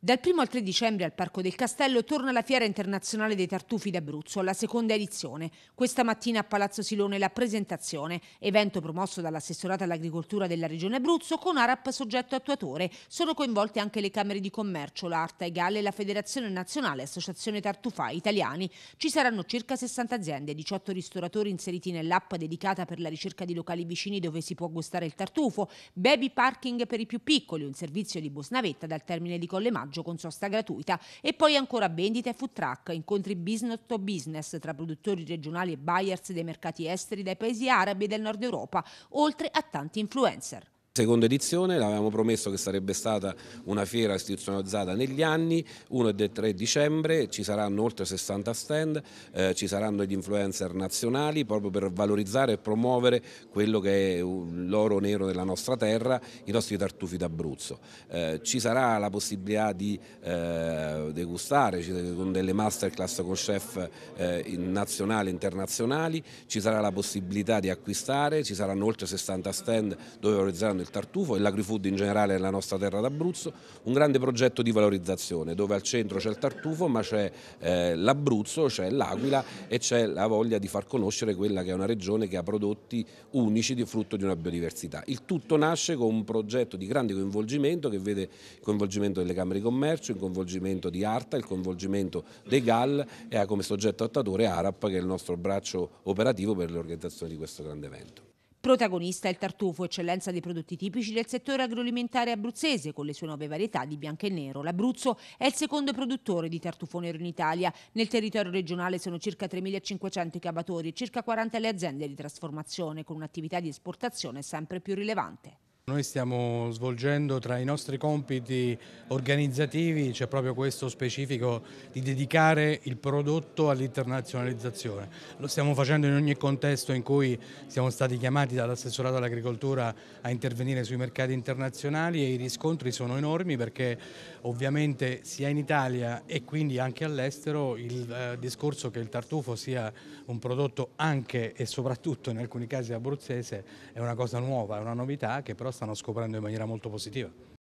Dal 1 al 3 dicembre al Parco del Castello torna la Fiera Internazionale dei Tartufi d'Abruzzo, alla seconda edizione. Questa mattina a Palazzo Silone la presentazione, evento promosso dall'assessorata all'agricoltura della Regione Abruzzo con ARAP soggetto attuatore. Sono coinvolte anche le Camere di Commercio, l'Arta e Galle e la Federazione Nazionale Associazione Tartufai Italiani. Ci saranno circa 60 aziende, 18 ristoratori inseriti nell'app dedicata per la ricerca di locali vicini dove si può gustare il tartufo, baby parking per i più piccoli, un servizio di Bosnavetta dal termine di Collemano maggio con sosta gratuita e poi ancora vendite e food truck, incontri business to business tra produttori regionali e buyers dei mercati esteri dai paesi arabi e del nord Europa, oltre a tanti influencer. Seconda edizione, l'avevamo promesso che sarebbe stata una fiera istituzionalizzata negli anni, 1 e 3 dicembre, ci saranno oltre 60 stand, eh, ci saranno gli influencer nazionali proprio per valorizzare e promuovere quello che è l'oro nero della nostra terra, i nostri tartufi d'Abruzzo. Eh, ci sarà la possibilità di eh, degustare con delle masterclass con chef eh, nazionali e internazionali, ci sarà la possibilità di acquistare, ci saranno oltre 60 stand dove valorizzeranno il del tartufo e l'agrifood in generale nella nostra terra d'Abruzzo, un grande progetto di valorizzazione dove al centro c'è il tartufo ma c'è eh, l'Abruzzo, c'è l'Aquila e c'è la voglia di far conoscere quella che è una regione che ha prodotti unici di frutto di una biodiversità. Il tutto nasce con un progetto di grande coinvolgimento che vede il coinvolgimento delle Camere di Commercio, il coinvolgimento di Arta, il coinvolgimento dei GAL e ha come soggetto attatore ARAP che è il nostro braccio operativo per l'organizzazione di questo grande evento. Protagonista è il tartufo, eccellenza dei prodotti tipici del settore agroalimentare abruzzese, con le sue nuove varietà di bianco e nero. L'Abruzzo è il secondo produttore di tartufo nero in Italia. Nel territorio regionale sono circa 3.500 i cavatori e circa 40 le aziende di trasformazione, con un'attività di esportazione sempre più rilevante. Noi stiamo svolgendo tra i nostri compiti organizzativi, c'è proprio questo specifico di dedicare il prodotto all'internazionalizzazione. Lo stiamo facendo in ogni contesto in cui siamo stati chiamati dall'assessorato all'agricoltura a intervenire sui mercati internazionali e i riscontri sono enormi perché ovviamente sia in Italia e quindi anche all'estero il eh, discorso che il tartufo sia un prodotto anche e soprattutto in alcuni casi abruzzese è una cosa nuova, è una novità che però stanno scoprendo in maniera molto positiva.